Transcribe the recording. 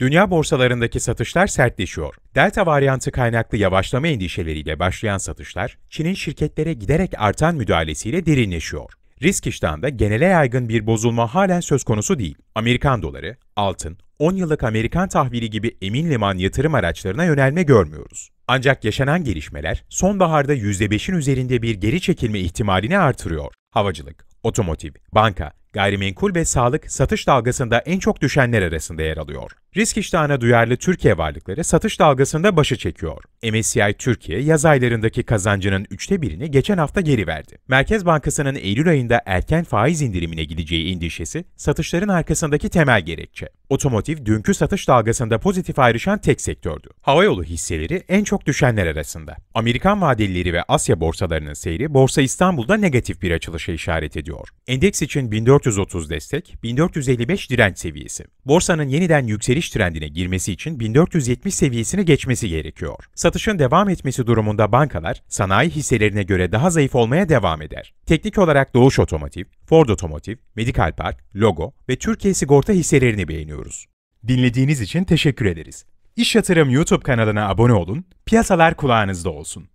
Dünya borsalarındaki satışlar sertleşiyor. Delta varyantı kaynaklı yavaşlama endişeleriyle başlayan satışlar, Çin'in şirketlere giderek artan müdahalesiyle derinleşiyor. Risk iştahında genele yaygın bir bozulma halen söz konusu değil. Amerikan doları, altın, 10 yıllık Amerikan tahvili gibi emin liman yatırım araçlarına yönelme görmüyoruz. Ancak yaşanan gelişmeler sonbaharda %5'in üzerinde bir geri çekilme ihtimalini artırıyor. Havacılık, otomotiv, banka, gayrimenkul ve sağlık satış dalgasında en çok düşenler arasında yer alıyor. Risk iştahına duyarlı Türkiye varlıkları satış dalgasında başı çekiyor. MSCI Türkiye yaz aylarındaki kazancının üçte birini geçen hafta geri verdi. Merkez Bankası'nın Eylül ayında erken faiz indirimine gideceği endişesi satışların arkasındaki temel gerekçe. Otomotiv dünkü satış dalgasında pozitif ayrışan tek sektördü. Havayolu hisseleri en çok düşenler arasında. Amerikan vadelileri ve Asya borsalarının seyri Borsa İstanbul'da negatif bir açılışa işaret ediyor. Endeks için 1430 destek, 1455 direnç seviyesi. Borsanın yeniden yükseliş yükseliş trendine girmesi için 1470 seviyesini geçmesi gerekiyor. Satışın devam etmesi durumunda bankalar sanayi hisselerine göre daha zayıf olmaya devam eder. Teknik olarak Doğuş Otomotiv, Ford Otomotiv, Medical Park, Logo ve Türkiye Sigorta hisselerini beğeniyoruz. Dinlediğiniz için teşekkür ederiz. İş Yatırım YouTube kanalına abone olun, piyasalar kulağınızda olsun.